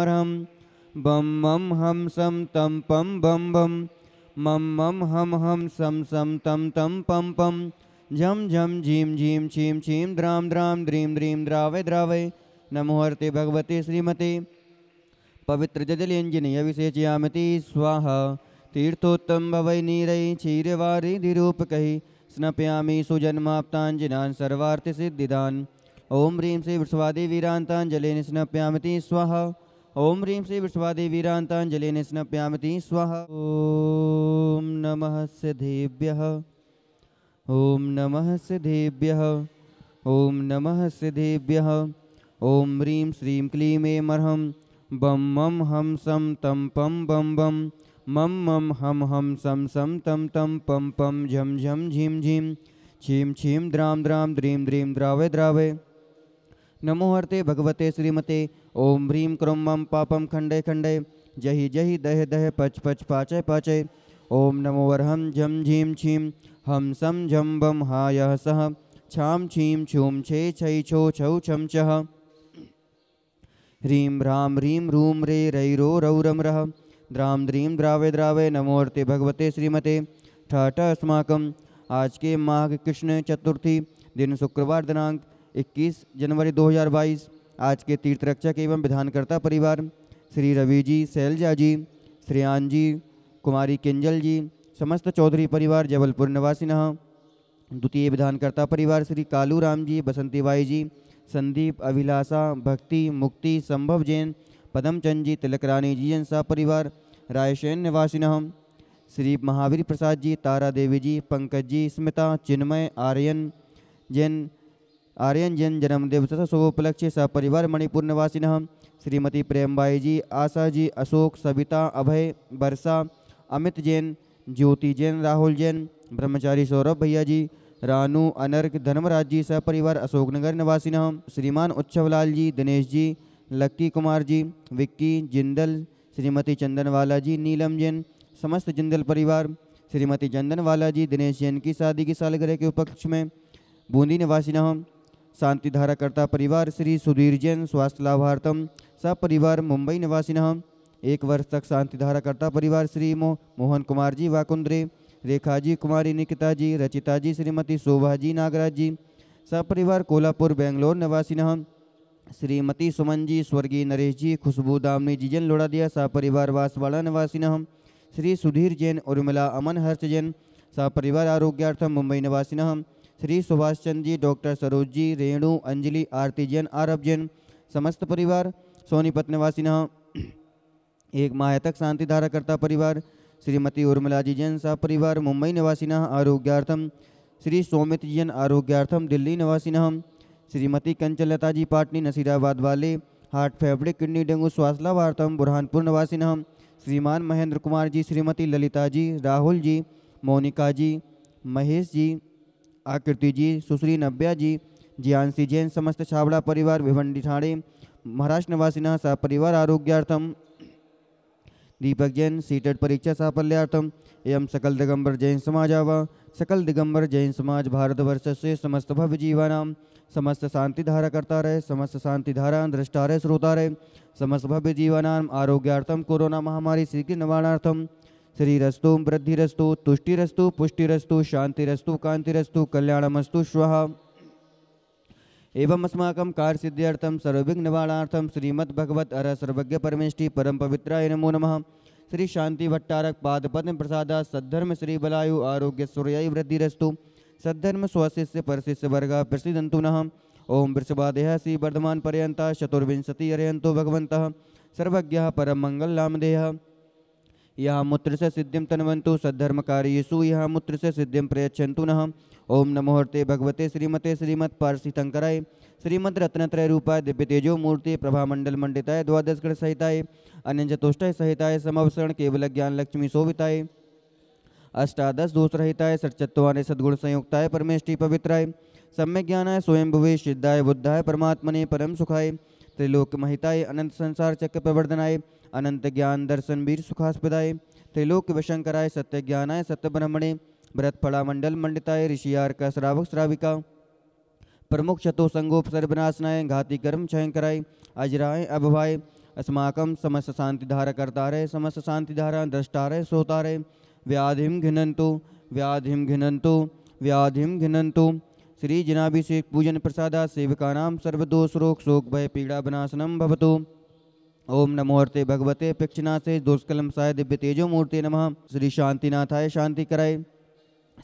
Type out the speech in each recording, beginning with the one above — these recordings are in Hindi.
मरहम बम मम हम सम तम पम बम बम मम मम हम हम सम सम तम तम पम पम झम झम झीम झीम छीम छीम द्राम द्राम द्रीम द्रीम द्रावय द्रावय हरते भगवते श्रीमते पवित्र जजलियंजनीय विशेषयामति स्वाहा तीर्थोत्तम भवै नीरई क्षीरवारी धीरूपकही स्नपयामी सुजन्माप्तांजनान सर्वार्थ सिद्धिदान ओम ह्रीं श्री विश्वादी वीरांतांजलि स्नपयामति स्वाहा ओम ह्रीं श्री विश्वादेवीरान्ताञ्जलिन स्नप्यामति स्वाह ओम नमः सिद्धेभ्यः ओम नमः सिद्धेभ्यः ओम नमः सिद्धेभ्यः ओम ह्रीं श्रीं क्लीं एमर्हं बं मं हं सं तं पं बम बं मम मं हम हं सम सं तम तं पम पं झम झं झीम झीं क्षीं क्षीं द्राम द्रां द्रीं द्रीं द्रावे द्रावे नमो हरते भगवते श्रीमते ओम ह्रीं क्रों मम पापम खंडे खंडे जहि जहि दह दह पच पच पाचय पाचय ओम नमो अरहम झम झीम छीम हम सम झम बम हा यह सह छाम छीम छूम छे छई छो छौ छम छह ह्रीं ह्रां ह्रीं रूं रे रई रौ रम रह द्राम द्रीं द्रावे द्रावे नमोर्ते भगवते श्रीमते ठाठ अस्माकम आज के माघ कृष्ण चतुर्थी दिन शुक्रवार दिनांक 21 जनवरी 2022 आज के तीर्थरक्षक एवं विधानकर्ता परिवार श्री रवि जी शैलजा जी श्रेयान जी कुमारी किंजल जी समस्त चौधरी परिवार जबलपुर निवासी द्वितीय विधानकर्ता परिवार श्री कालू राम जी बसंतीबाई जी संदीप अभिलाषा भक्ति मुक्ति संभव जैन पदमचंद जी तिलक रानी जी जैन शाह परिवार रायसेन निवासी श्री महावीर प्रसाद जी तारा देवी जी पंकज जी स्मिता चिन्मय आर्यन जैन आर्यन जैन जन्मदेव तथा शुभोपलक्ष्य सपरिवार मणिपुर निवासीन श्रीमती प्रेमबाई जी आशा जी अशोक सविता अभय वर्षा अमित जैन ज्योति जैन राहुल जैन ब्रह्मचारी सौरभ भैया जी रानू अनर्क धर्मराज जी सपरिवार अशोकनगर निवासीन श्रीमान उच्छवलाल जी दिनेश जी लक्की कुमार जी विक्की जिंदल श्रीमती चंदनवाला जी नीलम जैन समस्त जिंदल परिवार श्रीमती चंदनवाला जी दिनेश जैन की शादी की सालगिरह के उपक्ष में बूंदी निवासी हम शांतिधाराकर्ता परिवार श्री सुधीर जैन स्वास्थ्य लाभार्थम सपरिवार मुंबई निवासीन एक वर्ष तक शांतिधाराकर्ता परिवार श्री मो, मोहन कुमार जी वाकुंद्रे रेखा जी कुमारी निकिता जी रचिता जी श्रीमती शोभा जी नागराज जी सपरिवार कोल्हापुर बेंगलोर निवासीन श्रीमती सुमन जी स्वर्गीय नरेश जी खुशबू दामनी जी जैन लोड़ादिया सपरिवार वासवाड़ा निवासीन श्री सुधीर जैन उर्मिला अमन हर्ष जैन सपरिवार आरोग्यार्थम मुंबई निवासीन श्री सुभाष चंद जी डॉक्टर सरोज जी रेणु अंजलि आरती जैन आरब जैन समस्त परिवार सोनीपत निवासी एक माह तक शांति धारा करता परिवार श्रीमती उर्मिला जी जैन सा परिवार मुंबई निवासी आरोग्यार्थम श्री सौमित जैन आरोग्यार्थम दिल्ली निवासी श्रीमती कंचलता जी पाटनी नसीराबाद वाले हार्ट फेफड़े किडनी डेंगू स्वास्थ्यवार्तम बुरहानपुर निवासी श्रीमान महेंद्र कुमार जी श्रीमती ललिता जी राहुल जी मोनिका जी महेश जी आकृति जी सुश्री नव्या जी जियांशी जैन समस्त छाबड़ा परिवार भिवंडी ठाणे महाराष्ट्र निवासिना सपरिवार आरोग्यार्थम दीपक जैन सीटेड परीक्षा साफल्यार्थम एवं सकल दिगंबर जैन समाजावा सकल दिगंबर जैन समाज भारतवर्ष से समस्त भव्य जीवानाम समस्त शांति धारा करता रहे समस्त शांति धारा दृष्टारे श्रोता रहे समस्त भव्य जीवानाम आरोग्यार्थम कोरोना महामारी शीघ्र निवारणार्थम श्रीरस्तु वृद्धिस्तु तुष्टिस्तु पुष्टिस्तु शांतिरस्तु कांतिरस्तु कल्याणमस्तु श्व एवस्माक कार्य सिद्ध्यर्थ सर्विघ्नवाणा श्रीमद्भगवत अर सर्वज्ञ परम पवित्रा नमो नम श्री शांति भट्टारक पाद पद्म प्रसाद सद्धर्म श्री बलायु आरोग्य सूर्य वृद्धिस्तु सद्धर्म स्वशिष्य परशिष्य वर्ग प्रसिदंतु नः ओम वृषभादेह श्री वर्धमान पर्यंता चतुर्विशति अर्यंत भगवंत सर्वज्ञ परम मंगल लामदेह यह मूत्र से सिद्धिम तनवंतु सद्धर्मकारीसु यह मूत्र से सिद्धिम प्रयच्छन्तु न ओम नमोहर्ते भगवते श्रीमते श्रीमत् पार्षितंकराय श्रीमद रत्नत्रय रूपाय दिव्य तेजो मूर्ति प्रभामंडल मंडिताय द्वादश गण सहिताय अन्य चतुष्टय सहिताय समवसरण केवल ज्ञान लक्ष्मी शोभिताय अष्टादश रहिताय सचत्वान सद्गुण संयुक्ताय परमेष्टि पवित्राय सम्यक ज्ञानाय स्वयं भुवे सिद्धाय बुद्धाय परमात्मने परम सुखाय त्रिलोक महिताय अनंत संसार चक्र प्रवर्धनाय अनंत ज्ञान दर्शन वीर सुखास्पदाय त्रिलोक विशंकराय सत्य ज्ञानाय सत्य ब्रह्मणे भरतफला मंडल मंडिताय ऋषियार का श्रावक श्राविका प्रमुख शतो संगोप सर्वनाशनाय घाति कर्म क्षयंकराय अजराय अभवाय अस्माकम समस्त शांति धारा करतारे समस्त शांति धारा दृष्टारे सोतारे व्याधिम घिनंतु व्याधिम घिनंतु व्याधिम घिनंतु श्री जनाभिषेक पूजन प्रसादा नाम सर्वदोष रोग शोक भय पीड़ा विनाशनम भवतु ओम नमोहर्ते भगवते पिक्षनाथे दोषकलम साय दिव्य तेजो मूर्ति नम श्री शांतिनाथाय शांति कराय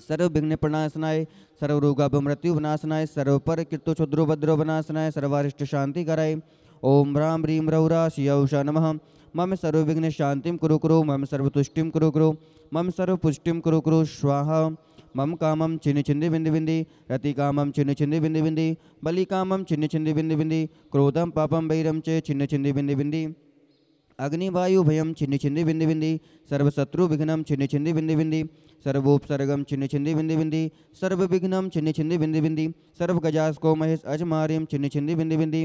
सर्व विघ्न प्रणाशनाय सर्व रोगा मृत्यु विनाशनाय सर्व पर कृतो क्षुद्रो भद्रो विनाशनाय सर्वारिष्ट शांति कराय ओम राम रीम रौरा शिया नम मम विघ्न शांतिम कुरु कुरु मम सर्वतुष्टिम कुरु कुरु मम सर्वपुष्टिम कुरु कुरु स्वाहा मम काम छिन्न छिन्नी बिंदी बिंदी रति कामम छिन्न छिन्नी बिंदी बिंदी बलि कामम छिन्न छिन्नी बिंदी बिंदी क्रोधम पापम वैरम च छिन्न छिन्नी बिंदी बिंदी अग्निवायु भयम छिन्न छिन्नी बिंदी बिंदी सर्वशत्रु विघ्न छिन्न छिन्नी बिंदी बिंदी सर्वोपसर्गम छिन्न छिन्नी बिंदी बिंदी सर्वविघ्नम छिन्न छिन्नी बिंदी बिंदी सर्वगजास को महेश अजमार्यम छिन्न छिन्नी बिंदी बिंदी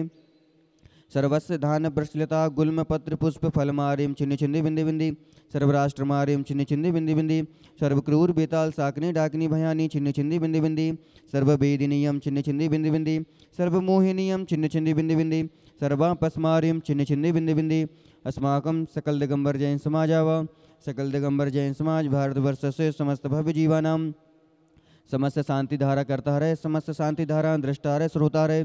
सर्वस्व धान प्रचलिता गुल्म पत्र पुष्प फलमारिम छिन्न छिन्नी बिंदी बिंदी सर्वराष्ट्र मारिम छिन्न छिन्दी बिंदी बिंदी सर्वक्रूर बेताल साकनी डाकनी भयानी छिन्न छिन्दी बिंदी बिंदी सर्ववेदिनीयम छिन्न छिन्दी बिंदी बिंदी सर्वमोहिनीयम छिन्न छिन्दी बिंदी बिंदी सर्वापस्मारिम छिन्न छिन्दी बिंदी बिंदी अस्माकम सकल दिगंबर जैन आवा सकल दिगंबर जैन समाज भारतवर्ष से समस्त भव्य जीवानाम समस्त शांति धारा करता रहे समस्त शांति धारा दृष्टा रहे श्रोता रहे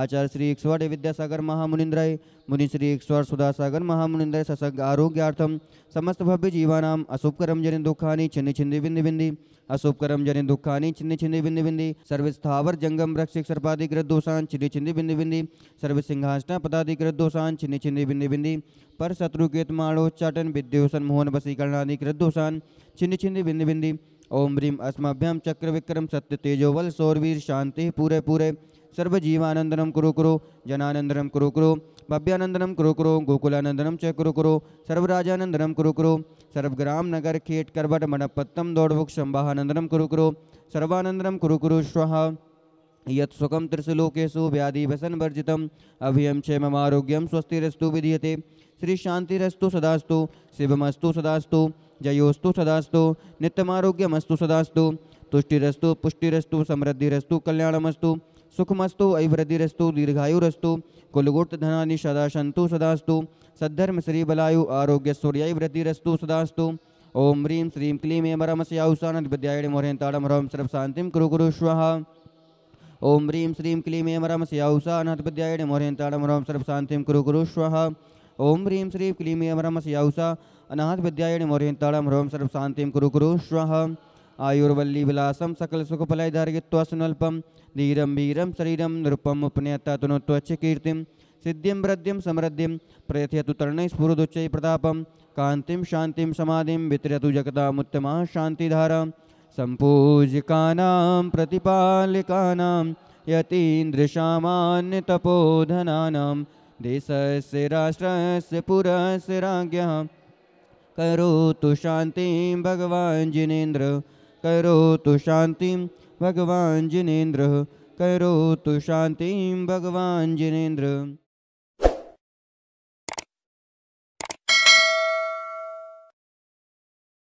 आचार्य श्री इक्स्वर विद्यासागर महामुनिंद्राय मुनि श्री सुधा सागर महामुनिंद्राय ससग आरोग्यार्थम समस्त भव्य जीवानाम अशुभकरम जन दुखा छिन्न छिन्दी बिंदी बिंदी अशुभकरम जन दुखा छिन्न छिन्दी बिंदी बिंदी स्थावर जंगम रक्षिक सर्पाधिकृत दोषान छिन्न छिन्दी बिंदी बिंदी सर्व सिंहासना पदाधिकृत दोषान छिन्न छिन्दी बिंदी बिंदी पर शत्रु केत माणो चाटन विद्योषण मोहन वसीकरणाधिकृत दोषान छिन्न छिन्दी बिंदी बिंदी ओम ह्रीम अस्माभ्याम चक्र विक्रम सत्य तेजोवल सौरवीर शांति पूरे पूरे सर्वजीवानंदनम कुरु कुरु जनानंदनम कुरु कुरु भव्यानंदनम कुरु कुरु गोकुलानंदनम च कुरु कुरु सर्वराजानंदनम कुरु कुरु सर्वग्राम नगर खेट करवट मणपत्तम दौड़वुक शंभानंदनम कुरु कुरु सर्वानंदनम कुरु कुरु श्व युखम त्रिशुलोकेशु व्याधि व्यसन वर्जितम अभियम आरोग्यम स्वस्तिरस्तु विधीये श्री शांतिरस्तु सदास्तु शिवमस्तु सदास्तु जयोस्तु सदास्तु नित्यमारोग्यमस्तु सदास्तु तुष्टिरस्तु पुष्टिरस्तु समृद्धिस्तु कल्याणमस्तु सुखमस्तु ऐवृद्धिस्तु दीर्घायुरस्तु कुलगुप्त धनानि सदा सन्तु सदास्तु सद्धर्म श्री बलायु आरोग्य वृद्धिस्तु सदास्तु ओम ह्रीं श्रीं क्लीं एम रमस्याउसानद विद्यायण मोहन सर्व शांतिम कुरु कुरु स्वाहा ओम ह्रीं श्रीं क्लीं एम रमस्याउसानद विद्यायण मोहन ताड़म रौम सर्व शांतिम कुरु कुरु स्वाहा ओम ह्रीं श्रीं क्लीं एम रमस्याउसा अनाथ विद्यायण मोहन ताड़म सर्व शांतिम कुरु कुरु स्वाहा आयुर्वल्ली विलासम सकल सुख फलैदार्घ्यवासनुअल्पम धीरम वीरम शरीरम नृपम उपनेता तनुत्वच्छ कीर्तिम सिद्धिम वृद्धिम समृद्धिम प्रयथयतु तरण स्फुरदुच्च प्रतापम कांतिम शांतिम समाधिम जगता जगदामुत्तमा शांतिधारा सम्पूज्यकानां प्रतिपालिकानां यतीन्द्रसामान्यतपोधनानां देशस्य राष्ट्रस्य पुरस्य राज्ञः करोतु शान्तिं भगवान् जिनेन्द्र करो तो शांति भगवान जिनेन्द्र करो तो शांति भगवान जिनेन्द्र